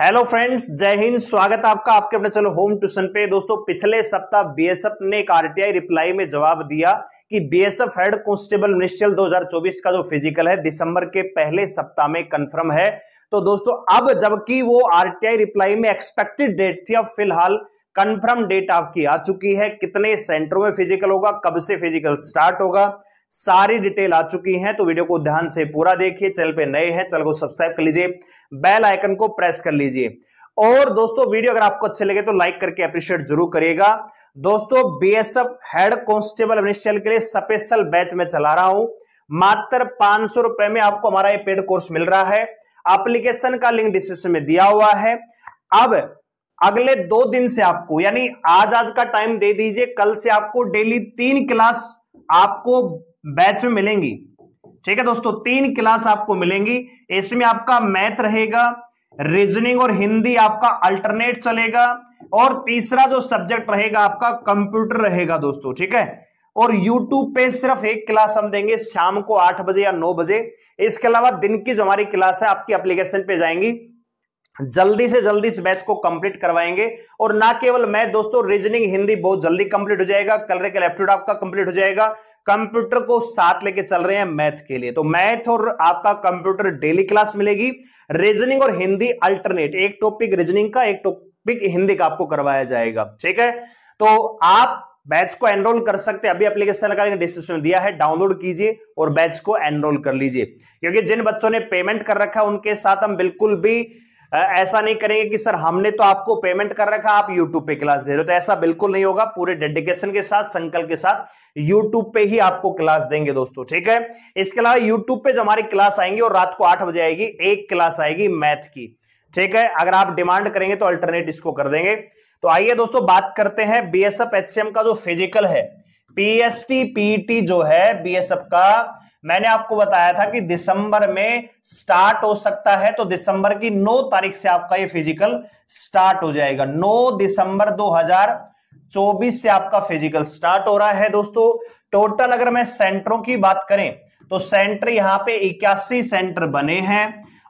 hello friends जय हिंद स्वागत आपका आपके अपने चलो होम ट्यूशन पे दोस्तों पिछले सप्ताह बीएसएफ ने एक आरटीआई रिप्लाई में जवाब दिया कि बीएसएफ हेड कांस्टेबल मिनिस्ट्रियल 2024 का जो फिजिकल है दिसंबर के पहले सप्ताह में कंफर्म है तो दोस्तों अब जबकि वो आरटीआई रिप्लाई में एक्सपेक्टेड डेट थी अब फिलहाल कंफर्म डेट आपकी आ चुकी है कितने सेंटरों में फिजिकल होगा कब से फिजिकल स्टार्ट होगा सारी डिटेल आ चुकी हैं तो वीडियो को ध्यान से पूरा देखिए चैनल पे नए हैं चैनल को सब्सक्राइब कर लीजिए बेल आइकन को प्रेस कर लीजिए और दोस्तों वीडियो अगर आपको अच्छे लगे तो लाइक करके अप्रिशिएट जरूर करिएगा दोस्तों बीएसएफ हेड कांस्टेबल अग्निशल के लिए स्पेशल बैच में चला रहा हूं मात्र पांच रुपए में आपको हमारा ये पेड कोर्स मिल रहा है एप्लीकेशन का लिंक डिस्क्रिप्शन में दिया हुआ है अब अगले दो दिन से आपको यानी आज आज का टाइम दे दीजिए कल से आपको डेली तीन क्लास आपको बैच में मिलेंगी ठीक है दोस्तों तीन क्लास आपको मिलेंगी इसमें आपका मैथ रहेगा रीजनिंग और हिंदी आपका अल्टरनेट चलेगा और तीसरा जो सब्जेक्ट रहेगा आपका कंप्यूटर रहेगा दोस्तों ठीक है और YouTube पे सिर्फ एक क्लास हम देंगे शाम को आठ बजे या नौ बजे इसके अलावा दिन की जो हमारी क्लास है आपकी एप्लीकेशन पे जाएंगी जल्दी से जल्दी इस बैच को कंप्लीट करवाएंगे और ना केवल मैं दोस्तों रीजनिंग हिंदी बहुत जल्दी कंप्लीट हो जाएगा कलर के लेफ्ट आपका कंप्लीट हो जाएगा कंप्यूटर को साथ लेके चल रहे हैं मैथ के लिए तो मैथ और आपका कंप्यूटर डेली क्लास मिलेगी रीजनिंग और हिंदी अल्टरनेट एक टॉपिक रीजनिंग का एक टॉपिक हिंदी का आपको करवाया जाएगा ठीक है तो आप बैच को एनरोल कर सकते हैं अभी एप्लीकेशन का डिस्क्रिप्शन में दिया है डाउनलोड कीजिए और बैच को एनरोल कर लीजिए क्योंकि जिन बच्चों ने पेमेंट कर रखा है उनके साथ हम बिल्कुल भी ऐसा नहीं करेंगे कि सर हमने तो आपको पेमेंट कर रखा आप यूट्यूब पे क्लास दे रहे हो तो ऐसा बिल्कुल नहीं होगा पूरे डेडिकेशन के साथ संकल्प के साथ यूट्यूब पे ही आपको क्लास देंगे दोस्तों ठीक है इसके अलावा यूट्यूब पे जो हमारी क्लास आएंगी और रात को आठ बजे आएगी एक क्लास आएगी मैथ की ठीक है अगर आप डिमांड करेंगे तो अल्टरनेट इसको कर देंगे तो आइए दोस्तों बात करते हैं बी एस का जो फिजिकल है पीएसटी पीटी जो है बी का मैंने आपको बताया था कि दिसंबर में स्टार्ट हो सकता है तो दिसंबर की 9 तारीख से आपका ये फिजिकल स्टार्ट हो जाएगा 9 दिसंबर 2024 से आपका फिजिकल स्टार्ट हो रहा है दोस्तों टोटल अगर मैं सेंटरों की बात करें तो सेंटर यहां पे इक्यासी सेंटर बने हैं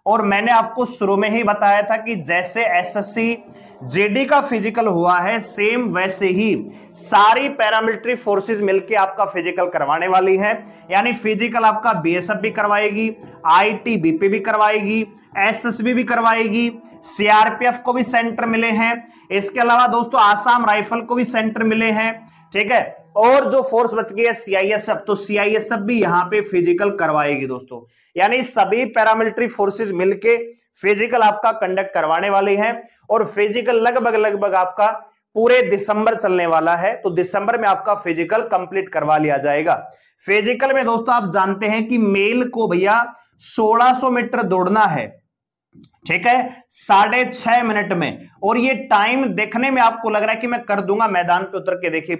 और मैंने आपको शुरू में ही बताया था कि जैसे एसएससी जेडी का फिजिकल हुआ है सेम वैसे ही सारी पैरामिलिट्री फोर्सेस मिलकर आपका फिजिकल करवाने वाली है यानी फिजिकल आपका बीएसएफ भी करवाएगी आईटीबीपी भी करवाएगी एसएसबी भी करवाएगी सीआरपीएफ को भी सेंटर मिले हैं इसके अलावा दोस्तों आसाम राइफल को भी सेंटर मिले हैं ठीक है और जो फोर्स बच गई है सीआईएसएफ तो सीआईएसएफ भी यहां पे फिजिकल करवाएगी दोस्तों यानी सभी पैरामिलिट्री फोर्सेस मिलके फिजिकल आपका कंडक्ट करवाने वाले हैं और फिजिकल लगभग लगभग आपका पूरे दिसंबर चलने वाला है तो दिसंबर में आपका फिजिकल कंप्लीट करवा लिया जाएगा फिजिकल में दोस्तों आप जानते हैं कि मेल को भैया 1600 मीटर दौड़ना है ठीक है साढ़े छह मिनट में और ये टाइम देखने में आपको लग रहा है कि मैं कर दूंगा मैदान पे उतर के देखिए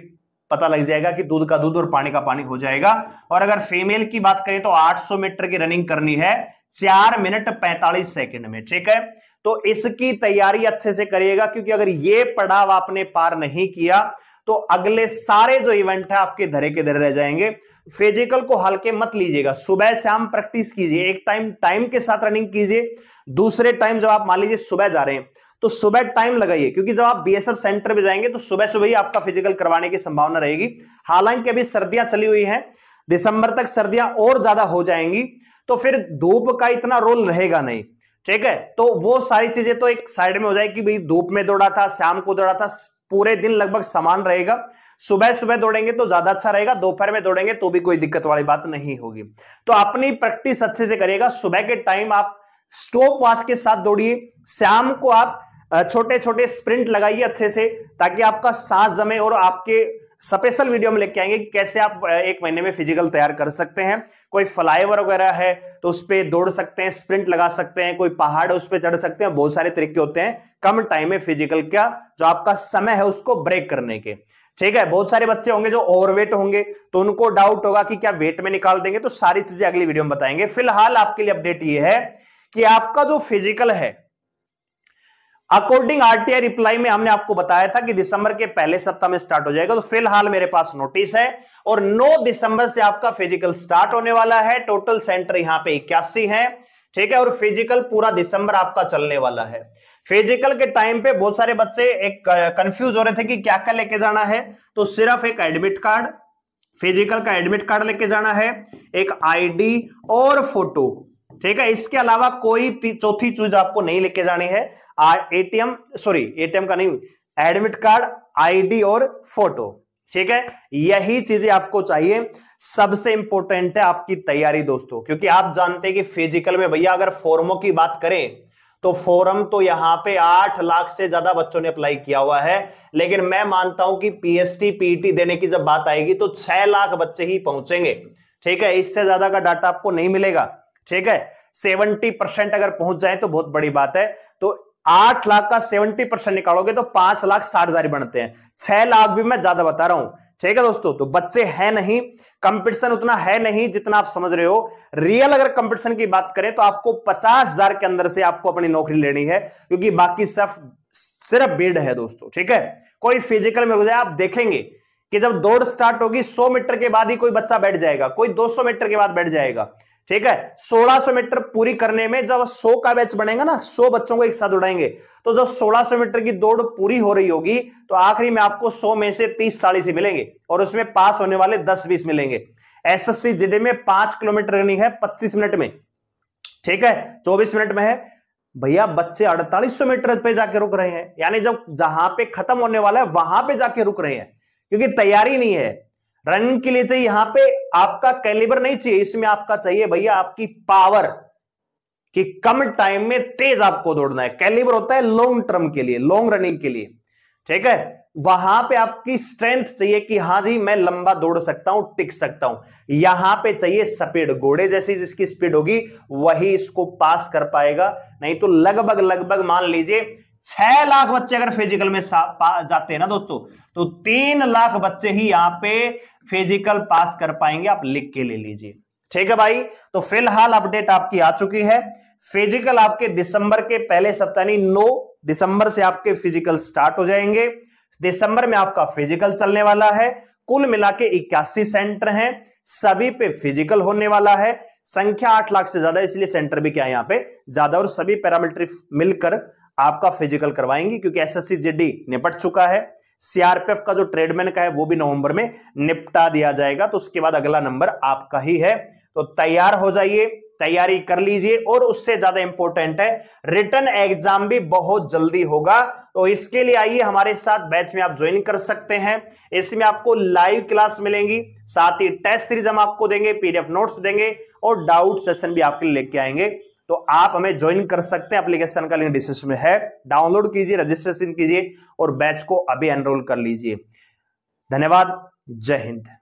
पता लग जाएगा कि दूध का दूध और पानी का पानी हो जाएगा और अगर फीमेल की बात करें तो 800 मीटर की रनिंग करनी है चार मिनट 45 सेकंड में ठीक है तो इसकी तैयारी अच्छे से करिएगा क्योंकि अगर ये पड़ाव आपने पार नहीं किया तो अगले सारे जो इवेंट है आपके धरे के धरे रह जाएंगे फिजिकल को हल्के मत लीजिएगा सुबह शाम प्रैक्टिस कीजिए एक टाइम टाइम के साथ रनिंग कीजिए दूसरे टाइम जब आप मान लीजिए सुबह जा रहे हैं तो सुबह टाइम लगाइए क्योंकि जब आप बीएसएफ सेंटर पे जाएंगे तो सुबह सुबह ही आपका फिजिकल करवाने की संभावना रहेगी हालांकि अभी सर्दियां चली हुई हैं दिसंबर तक सर्दियां और ज्यादा हो जाएंगी तो फिर धूप का इतना रोल रहेगा नहीं ठीक है तो वो सारी चीजें तो एक साइड में हो जाएगी भाई धूप में दौड़ा था शाम को दौड़ा था पूरे दिन लगभग समान रहेगा सुबह सुबह दौड़ेंगे तो ज्यादा अच्छा रहेगा दोपहर में दौड़ेंगे तो भी कोई दिक्कत वाली बात नहीं होगी तो अपनी प्रैक्टिस अच्छे से करिएगा सुबह के टाइम आप स्टॉप वॉच के साथ दौड़िए शाम को आप छोटे छोटे स्प्रिंट लगाइए अच्छे से ताकि आपका सांस जमे और आपके स्पेशल वीडियो में लेके आएंगे कैसे आप एक महीने में फिजिकल तैयार कर सकते हैं कोई फ्लाईओवर वगैरह है तो उस पर दौड़ सकते हैं स्प्रिंट लगा सकते हैं कोई पहाड़ उस पर चढ़ सकते हैं बहुत सारे तरीके होते हैं कम टाइम में फिजिकल का जो आपका समय है उसको ब्रेक करने के ठीक है बहुत सारे बच्चे होंगे जो ओवरवेट होंगे तो उनको डाउट होगा कि क्या वेट में निकाल देंगे तो सारी चीजें अगली वीडियो में बताएंगे फिलहाल आपके लिए अपडेट ये है कि आपका जो फिजिकल है अकॉर्डिंग आरटीआई रिप्लाई में हमने आपको बताया था कि दिसंबर के पहले सप्ताह में स्टार्ट हो जाएगा तो फिलहाल मेरे पास नोटिस है और 9 दिसंबर से आपका फिजिकल स्टार्ट होने वाला है टोटल सेंटर यहां पे इक्यासी है ठीक है और फिजिकल पूरा दिसंबर आपका चलने वाला है फिजिकल के टाइम पे बहुत सारे बच्चे एक कंफ्यूज हो रहे थे कि क्या क्या लेके जाना है तो सिर्फ एक एडमिट कार्ड फिजिकल का एडमिट कार्ड लेके जाना है एक आईडी और फोटो ठीक है इसके अलावा कोई चौथी चीज आपको नहीं लेके जानी है एटीएम सॉरी एटीएम का नहीं एडमिट कार्ड आईडी और फोटो ठीक है यही चीजें आपको चाहिए सबसे इंपॉर्टेंट है आपकी तैयारी दोस्तों क्योंकि आप जानते हैं कि फिजिकल में भैया अगर फॉर्मो की बात करें तो फोरम तो यहां पे आठ लाख से ज्यादा बच्चों ने अप्लाई किया हुआ है लेकिन मैं मानता हूं कि पीएसटी पीटी e देने की जब बात आएगी तो छह लाख बच्चे ही पहुंचेंगे ठीक है इससे ज्यादा का डाटा आपको नहीं मिलेगा ठीक है सेवेंटी परसेंट अगर पहुंच जाए तो बहुत बड़ी बात है तो आठ लाख का सेवेंटी परसेंट निकालोगे तो पांच लाख साठ हजार बनते हैं छह लाख भी मैं ज्यादा बता रहा हूं ठीक है दोस्तों तो बच्चे हैं नहीं कंपटीशन उतना है नहीं जितना आप समझ रहे हो रियल अगर कंपटीशन की बात करें तो आपको पचास हजार के अंदर से आपको अपनी नौकरी लेनी है क्योंकि बाकी सिर्फ सिर्फ बीड है दोस्तों ठीक है कोई फिजिकल में रुक जाए आप देखेंगे कि जब दौड़ स्टार्ट होगी 100 मीटर के बाद ही कोई बच्चा बैठ जाएगा कोई 200 मीटर के बाद बैठ जाएगा ठीक है 1600 मीटर पूरी करने में जब 100 का बैच बनेगा ना 100 बच्चों को एक साथ उड़ाएंगे तो जब 1600 मीटर की दौड़ पूरी हो रही होगी तो आखिरी में आपको 100 में से 30 चालीस ही मिलेंगे और उसमें पास होने वाले 10 बीस मिलेंगे एसएससी जीडी में पांच किलोमीटर रनिंग है पच्चीस मिनट में ठीक है चौबीस मिनट में है भैया बच्चे सौ मीटर पे जाके रुक रहे हैं यानी जब जहां पे खत्म होने वाला है वहां पे जाके रुक रहे हैं क्योंकि तैयारी नहीं है रन के लिए चाहिए यहां पे आपका कैलिबर नहीं चाहिए इसमें आपका चाहिए भैया आपकी पावर कि कम टाइम में तेज आपको दौड़ना है कैलिबर होता है लॉन्ग टर्म के लिए लॉन्ग रनिंग के लिए ठीक है वहां पे आपकी स्ट्रेंथ चाहिए कि हाँ जी मैं लंबा दौड़ सकता हूं टिक सकता हूं यहां पे चाहिए स्पीड घोड़े जैसी जिसकी स्पीड होगी वही इसको पास कर पाएगा नहीं तो लगभग लगभग मान लीजिए छह लाख बच्चे अगर फिजिकल में जाते हैं ना दोस्तों तो तीन लाख बच्चे ही यहां पे फिजिकल पास कर पाएंगे आप लिख के ले लीजिए ठीक है भाई तो फिलहाल अपडेट आपकी आ चुकी है फिजिकल आपके दिसंबर के पहले सप्ताह नौ दिसंबर से आपके फिजिकल स्टार्ट हो जाएंगे दिसंबर में आपका फिजिकल चलने वाला है कुल मिला के इक्यासी सेंटर हैं सभी पे फिजिकल होने वाला है संख्या आठ लाख से ज्यादा इसलिए सेंटर भी क्या है यहाँ पे ज्यादा और सभी पैरामीटर मिलकर आपका फिजिकल करवाएंगे क्योंकि एसएससी जेडी निपट चुका है सीआरपीएफ का जो ट्रेडमैन का है वो भी नवंबर में निपटा दिया जाएगा तो उसके बाद अगला नंबर आपका ही है तो तैयार हो जाइए तैयारी कर लीजिए और उससे ज्यादा इंपॉर्टेंट है रिटर्न एग्जाम भी बहुत जल्दी होगा तो इसके लिए आइए हमारे साथ बैच में आप ज्वाइन कर सकते हैं इसमें आपको लाइव क्लास मिलेंगी साथ ही टेस्ट सीरीज हम आपको देंगे पीडीएफ नोट्स देंगे और डाउट सेशन भी आपके लिए लेके आएंगे तो आप हमें ज्वाइन कर सकते हैं एप्लीकेशन का लिंक डिस्क्रिप्शन में है डाउनलोड कीजिए रजिस्ट्रेशन कीजिए और बैच को अभी एनरोल कर लीजिए धन्यवाद जय हिंद